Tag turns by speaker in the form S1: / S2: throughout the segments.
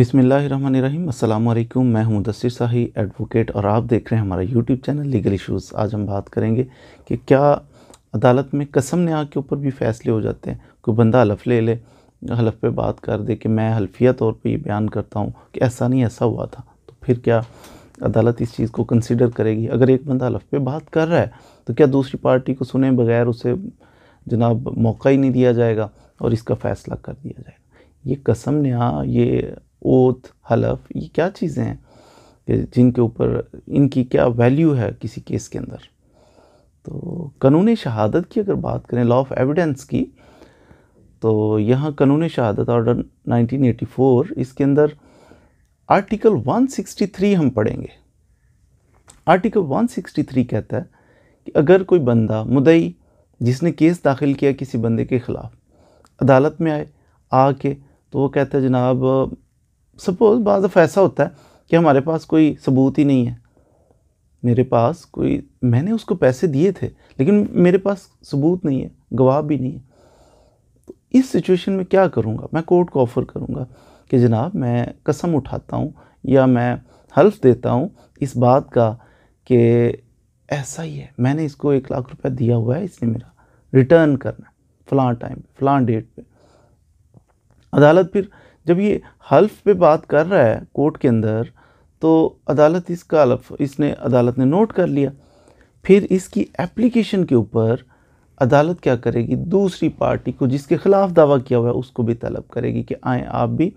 S1: बिसमीम् अल्लाम मैं हूं मुदसर शाही एडवोकेट और आप देख रहे हैं हमारा यूट्यूब चैनल लीगल इशूज़ आज हम बात करेंगे कि क्या अदालत में कसम न्याय के ऊपर भी फैसले हो जाते हैं कोई बंदा हलफ ले ले हलफ पे बात कर दे कि मैं हल्फिया तौर पे ये बयान करता हूँ कि ऐसा नहीं ऐसा हुआ था तो फिर क्या अदालत इस चीज़ को कंसिडर करेगी अगर एक बंदा हलफ पे बात कर रहा है तो क्या दूसरी पार्टी को सुने बगैर उसे जनाब मौका ही नहीं दिया जाएगा और इसका फ़ैसला कर दिया जाएगा ये कसम न्याय ये ओथ हलफ ये क्या चीज़ें हैं जिनके ऊपर इनकी क्या वैल्यू है किसी केस के अंदर तो कानून शहादत की अगर बात करें लॉ ऑफ एविडेंस की तो यहाँ कानून शहादत ऑर्डर 1984 इसके अंदर आर्टिकल 163 हम पढ़ेंगे आर्टिकल 163 कहता है कि अगर कोई बंदा मुदई जिसने केस दाखिल किया किसी बंदे के ख़िलाफ़ अदालत में आए आके तो वो कहता है जनाब सपोज बाज ऐसा होता है कि हमारे पास कोई सबूत ही नहीं है मेरे पास कोई मैंने उसको पैसे दिए थे लेकिन मेरे पास सबूत नहीं है गवाह भी नहीं है तो इस सिचुएशन में क्या करूँगा मैं कोर्ट को ऑफ़र करूँगा कि जनाब मैं कसम उठाता हूँ या मैं हल्फ देता हूँ इस बात का कि ऐसा ही है मैंने इसको एक लाख रुपया दिया हुआ है इसने मेरा रिटर्न करना है फ़लाँ टाइम फ़लाँ डेट पे अदालत फिर जब ये हल्फ पे बात कर रहा है कोर्ट के अंदर तो अदालत इसका हल्फ इसने अदालत ने नोट कर लिया फिर इसकी एप्लीकेशन के ऊपर अदालत क्या करेगी दूसरी पार्टी को जिसके ख़िलाफ़ दावा किया हुआ है उसको भी तलब करेगी कि आए आप भी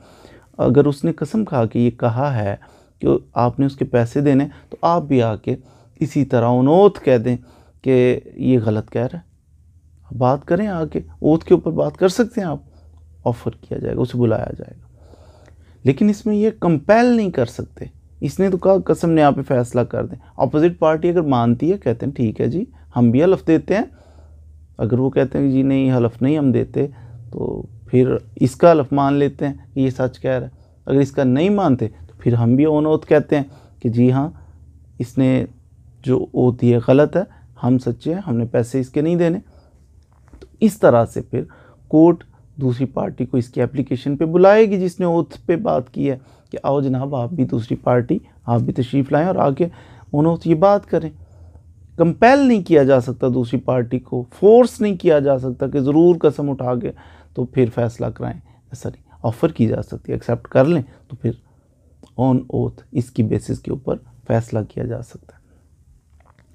S1: अगर उसने कसम खा के ये कहा है कि आपने उसके पैसे देने तो आप भी आके इसी तरह उन ओथ कह दें कि ये गलत कह रहा है बात करें आके ओथ के ऊपर बात कर सकते हैं आप ऑफ़र किया जाएगा उसे बुलाया जाएगा लेकिन इसमें ये कंपेल नहीं कर सकते इसने तो कहा कसम ने आप फैसला कर दें अपोजिट पार्टी अगर मानती है कहते हैं ठीक है जी हम भी हलफ देते हैं अगर वो कहते हैं जी नहीं हलफ नहीं हम देते तो फिर इसका हलफ मान लेते हैं कि ये सच कह रहा है अगर इसका नहीं मानते तो फिर हम भी ओन ओथ कहते हैं कि जी हाँ इसने जो ओत है गलत है हम सच्चे हैं हमने पैसे इसके नहीं देने तो इस तरह से फिर कोर्ट दूसरी पार्टी को इसकी एप्लीकेशन पे बुलाएगी जिसने ओथ पे बात की है कि आओ जनाब आप भी दूसरी पार्टी आप भी तशरीफ़ लाएँ और आके उन्हों ये बात करें कंपेल नहीं किया जा सकता दूसरी पार्टी को फोर्स नहीं किया जा सकता कि ज़रूर कसम उठा के तो फिर फैसला कराएं ऐसा नहीं ऑफ़र की जा सकती है एक्सेप्ट कर लें तो फिर ऑन ओथ इसकी बेसिस के ऊपर फैसला किया जा सकता है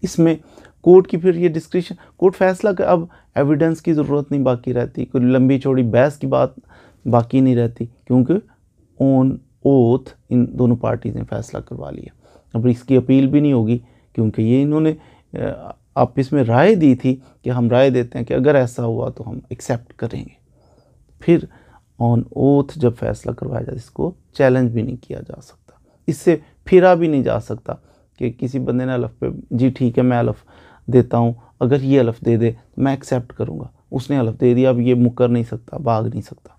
S1: इसमें कोर्ट की फिर ये डिस्क्रिशन कोर्ट फैसला कर अब एविडेंस की ज़रूरत नहीं बाकी रहती कोई लंबी चौड़ी बहस की बात बाकी नहीं रहती क्योंकि ओन ओथ इन दोनों पार्टीज़ ने फैसला करवा लिया अब इसकी अपील भी नहीं होगी क्योंकि ये इन्होंने आपस में राय दी थी कि हम राय देते हैं कि अगर ऐसा हुआ तो हम एक्सेप्ट करेंगे फिर ऑन ओथ जब फैसला करवाया जाए इसको चैलेंज भी नहीं किया जा सकता इससे फिरा भी नहीं जा सकता कि किसी बंदे ने अलफ पे जी ठीक है मैं अलफ देता हूँ अगर ये अलफ दे दे तो मैं एक्सेप्ट करूँगा उसने अलफ दे दिया अब ये मुकर नहीं सकता भाग नहीं सकता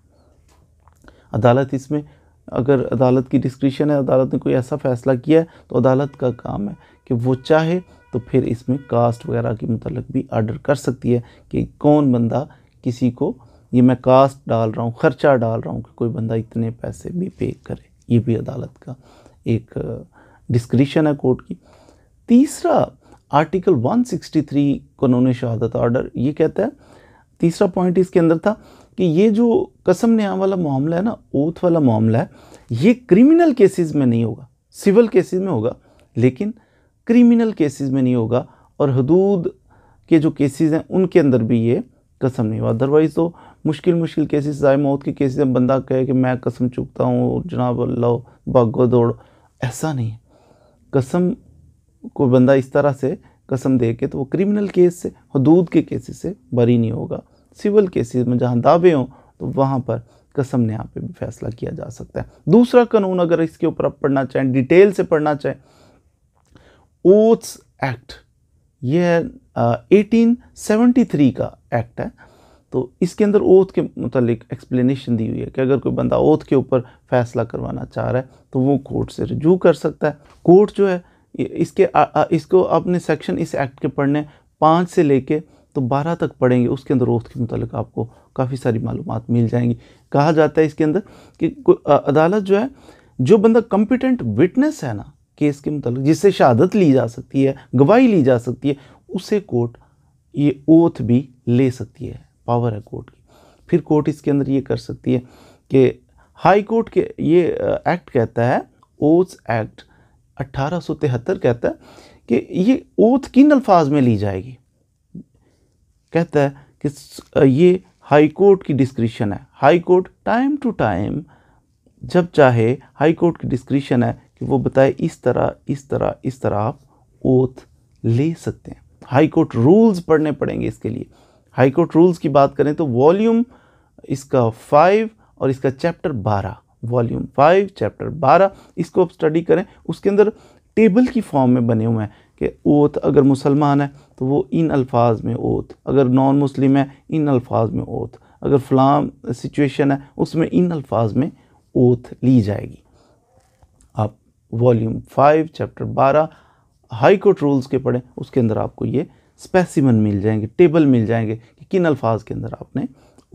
S1: अदालत इसमें अगर अदालत की डिस्क्रिशन है अदालत ने कोई ऐसा फैसला किया है तो अदालत का काम है कि वो चाहे तो फिर इसमें कास्ट वगैरह के मतलब भी आर्डर कर सकती है कि कौन बंदा किसी को ये मैं कास्ट डाल रहा हूँ ख़र्चा डाल रहा हूँ कि कोई बंदा इतने पैसे भी पे करे ये भी अदालत का एक डिस्क्रिशन है कोर्ट की तीसरा आर्टिकल 163 कानून शहादत ऑर्डर ये कहता है तीसरा पॉइंट इसके अंदर था कि ये जो कसम न्याय वाला मामला है ना ओथ वाला मामला है ये क्रिमिनल केसेस में नहीं होगा सिविल केसेस में होगा लेकिन क्रिमिनल केसेस में नहीं होगा और हदूद के जो केसेस हैं उनके अंदर भी ये कसम नहीं हुआ अदरवाइज़ तो मुश्किल मुश्किल केसेस आए मौत के केसेस में बंदा कहे कि मैं कसम चुकता हूँ जनाब अल्लाह भागो दौड़ो ऐसा नहीं है कसम को बंदा इस तरह से कसम दे के तो वो क्रिमिनल केस से हदूद के केसेस से बरी नहीं होगा सिविल केसेस में जहाँ दावे हों तो वहाँ पर कसम ने यहाँ पे भी फैसला किया जा सकता है दूसरा कानून अगर इसके ऊपर आप पढ़ना चाहें डिटेल से पढ़ना चाहें ओथ्स एक्ट यह एटीन सेवेंटी थ्री का एक्ट है तो इसके अंदर ओथ के मतलब एक्सप्लेनेशन दी हुई है कि अगर कोई बंदा ओथ के ऊपर फैसला करवाना चाह रहा है तो वो कोर्ट से रजू कर सकता है कोर्ट जो है इसके आ, आ, इसको अपने सेक्शन इस एक्ट के पढ़ने पाँच से लेके तो बारह तक पढ़ेंगे उसके अंदर ओथ के मतलब आपको काफ़ी सारी मालूम मिल जाएंगी कहा जाता है इसके अंदर कि अदालत जो है जो बंदा कम्पिटेंट विटनेस है ना केस के मतलब जिससे शहादत ली जा सकती है गवाही ली जा सकती है उसे कोर्ट ये ओथ भी ले सकती है पावर है कोर्ट की फिर कोर्ट इसके अंदर ये कर सकती है कि हाई कोर्ट के ये एक्ट कहता है ओथ एक्ट अट्ठारह कहता है कि ये ओथ किन अल्फाज में ली जाएगी कहता है कि ये हाई कोर्ट की डिस्क्रिप्शन है high court time to time जब चाहे हाई कोर्ट की डिस्क्रिप्शन है कि वो बताए इस तरह इस तरह इस तरह आप ओथ ले सकते हैं हाई कोर्ट रूल्स पढ़ने पड़ेंगे इसके लिए हाई कोर्ट रूल्स की बात करें तो वॉल्यूम इसका फाइव और इसका चैप्टर बारह वॉल्यूम फाइव चैप्टर बारह इसको आप स्टडी करें उसके अंदर टेबल की फॉर्म में बने हुए हैं कि ओथ अगर मुसलमान है तो वो इन अल्फाज में ओथ अगर नॉन मुस्लिम है इन अल्फाज में ओथ अगर फलाम सिचुएशन है उसमें इन अल्फाज में ओथ ली जाएगी आप वॉल्यूम फाइव चैप्टर बारह हाई कोर्ट रूल्स के पढ़ें उसके अंदर आपको ये स्पेसिमन मिल जाएंगे टेबल मिल जाएंगे कि किन अल्फाज के अंदर आपने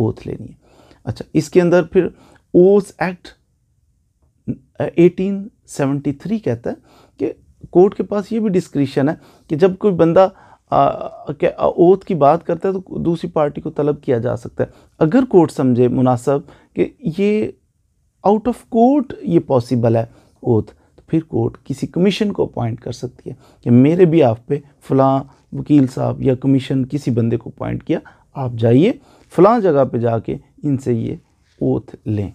S1: ओथ लेनी है अच्छा इसके अंदर फिर ओस एक्ट 1873 कहता है कि कोर्ट के पास ये भी डिस्क्रिप्शन है कि जब कोई बंदा ओथ की बात करता है तो दूसरी पार्टी को तलब किया जा सकता है अगर कोर्ट समझे मुनासब कि ये आउट ऑफ कोर्ट ये पॉसिबल है ओथ तो फिर कोर्ट किसी कमीशन को अपॉइंट कर सकती है कि मेरे भी आप पे फलां वकील साहब या कमीशन किसी बंदे को अपॉइंट किया आप जाइए फलां जगह पे जाके इनसे ये ओथ लें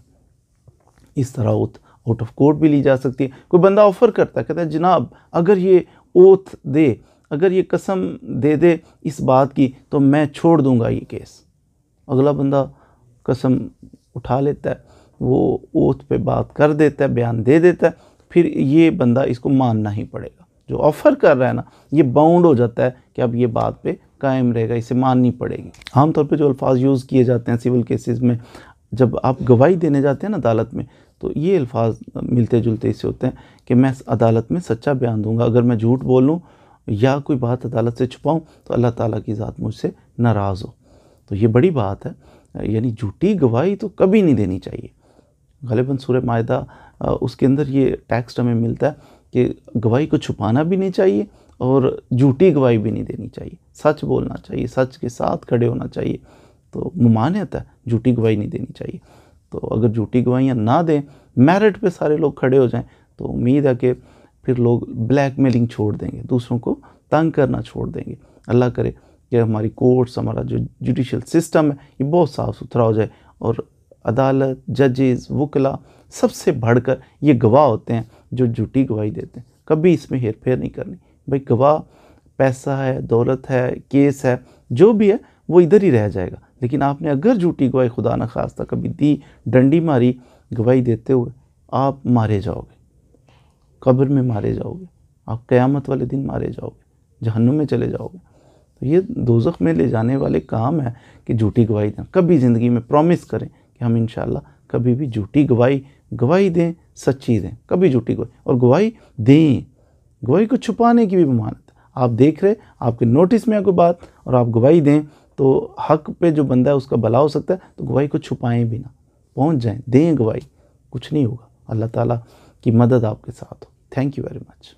S1: इस तरह ओथ आउट ऑफ कोर्ट भी ली जा सकती है कोई बंदा ऑफ़र करता कहता है जनाब अगर ये ओथ दे अगर ये कसम दे दे इस बात की तो मैं छोड़ दूंगा ये केस अगला बंदा कसम उठा लेता है वो ओथ पे बात कर देता है बयान दे देता है फिर ये बंदा इसको मानना ही पड़ेगा जो ऑफ़र कर रहा है ना ये बाउंड हो जाता है कि अब ये बात पे कायम रहेगा इसे माननी पड़ेगी आमतौर पर जो अल्फाज यूज़ किए जाते हैं सिविल केसेस में जब आप गवाही देने जाते हैं ना अदालत में तो ये अल्फाज मिलते जुलते इससे होते हैं कि मैं अदालत में सच्चा बयान दूंगा अगर मैं झूठ बोलूँ या कोई बात अदालत से छुपाऊँ तो अल्लाह ताला की ज़ात मुझसे नाराज़ हो तो ये बड़ी बात है यानी झूठी गवाही तो कभी नहीं देनी चाहिए गलेबन सूर्य माह उसके अंदर ये टेक्स्ट हमें मिलता है कि गवाही को छुपाना भी नहीं चाहिए और झूठी गवाही भी नहीं देनी चाहिए सच बोलना चाहिए सच के साथ खड़े होना चाहिए तो ममानियत है झूठी गवाही नहीं देनी चाहिए तो अगर झूठी गवाहियाँ ना दें मेरिट पे सारे लोग खड़े हो जाएं तो उम्मीद है कि फिर लोग ब्लैकमेलिंग छोड़ देंगे दूसरों को तंग करना छोड़ देंगे अल्लाह करे कि हमारी कोर्ट्स हमारा जो जुडिशल सिस्टम है ये बहुत साफ़ सुथरा हो जाए और अदालत जजेस वकला सबसे बढ़कर ये गवाह होते हैं जो झूठी गवाही देते हैं कभी इसमें हेर फेर नहीं करनी भाई गवाह पैसा है दौलत है केस है जो भी है वो इधर ही रह जाएगा लेकिन आपने अगर झूठी गवाही खुदा न खास्ता कभी दी डंडी मारी गवाही देते हुए आप मारे जाओगे कब्र में मारे जाओगे आप क़यामत वाले दिन मारे जाओगे जहन्नुम में चले जाओगे तो ये दोजख में ले जाने वाले काम है कि झूठी गवाही दें कभी ज़िंदगी में प्रॉमिस करें कि हम इन कभी भी झूठी गवाही गवाही दें सच्ची दें कभी झूठी गवाही और गवाही दें गवाही को छुपाने की भी ममानत आप देख रहे आपके नोटिस में है कोई बात और आप गवाही दें तो हक पे जो बंदा है उसका भला हो सकता है तो गवाही को छुपाएं भी ना पहुँच जाएँ दें गवाही कुछ नहीं होगा अल्लाह ताला की मदद आपके साथ हो थैंक यू वेरी मच